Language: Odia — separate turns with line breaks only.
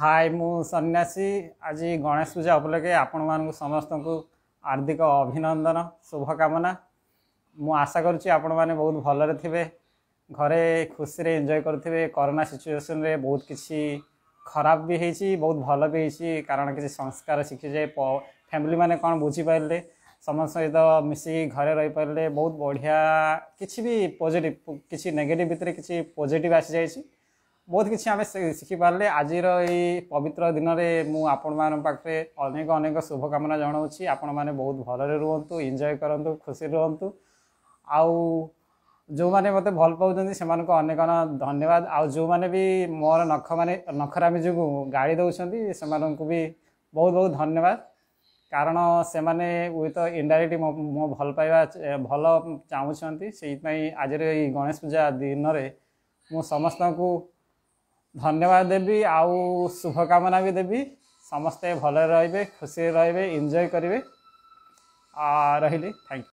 ହାଏ ମୁଁ ସନ୍ନ୍ୟାସୀ ଆଜି ଗଣେଶ ପୂଜା ଉପଲକ୍ଷେ ଆପଣମାନଙ୍କୁ ସମସ୍ତଙ୍କୁ ହାର୍ଦ୍ଦିକ ଅଭିନନ୍ଦନ ଶୁଭକାମନା ମୁଁ ଆଶା କରୁଛି ଆପଣମାନେ ବହୁତ ଭଲରେ ଥିବେ ଘରେ ଖୁସିରେ ଏନ୍ଜୟ କରୁଥିବେ କରୋନା ସିଚୁଏସନ୍ରେ ବହୁତ କିଛି ଖରାପ ବି ହେଇଛି ବହୁତ ଭଲ ବି ହେଇଛି କାରଣ କିଛି ସଂସ୍କାର ଶିଖିଯାଏ ଫ୍ୟାମିଲିମାନେ କ'ଣ ବୁଝିପାରିଲେ ସମସ୍ତଙ୍କ ସହିତ ମିଶିକି ଘରେ ରହିପାରିଲେ ବହୁତ ବଢ଼ିଆ କିଛି ବି ପଜିଟିଭ୍ କିଛି ନେଗେଟିଭ୍ ଭିତରେ କିଛି ପଜିଟିଭ୍ ଆସିଯାଇଛି ବହୁତ କିଛି ଆମେ ଶିଖିପାରିଲେ ଆଜିର ଏଇ ପବିତ୍ର ଦିନରେ ମୁଁ ଆପଣମାନଙ୍କ ପାଖରେ ଅନେକ ଅନେକ ଶୁଭକାମନା ଜଣାଉଛି ଆପଣମାନେ ବହୁତ ଭଲରେ ରୁହନ୍ତୁ ଏନ୍ଜୟ କରନ୍ତୁ ଖୁସିରେ ରୁହନ୍ତୁ ଆଉ ଯେଉଁମାନେ ମୋତେ ଭଲ ପାଉଛନ୍ତି ସେମାନଙ୍କୁ ଅନେକ ଅନେକ ଧନ୍ୟବାଦ ଆଉ ଯେଉଁମାନେ ବି ମୋର ନଖମାନେ ନଖରାମି ଯୋଗୁଁ ଗାଳି ଦେଉଛନ୍ତି ସେମାନଙ୍କୁ ବି ବହୁତ ବହୁତ ଧନ୍ୟବାଦ କାରଣ ସେମାନେ ୱିଥ୍ ଇଣ୍ଡାଇରେକ୍ଟ ମୋ ଭଲ ପାଇବା ଭଲ ଚାହୁଁଛନ୍ତି ସେଇଥିପାଇଁ ଆଜିର ଏଇ ଗଣେଶ ପୂଜା ଦିନରେ ମୁଁ ସମସ୍ତଙ୍କୁ ଧନ୍ୟବାଦ ଦେବି ଆଉ ଶୁଭକାମନା ବି ଦେବି ସମସ୍ତେ ଭଲରେ ରହିବେ ଖୁସିରେ ରହିବେ ଏନ୍ଜୟ କରିବେ ରହିଲି ଥ୍ୟାଙ୍କ ୟୁ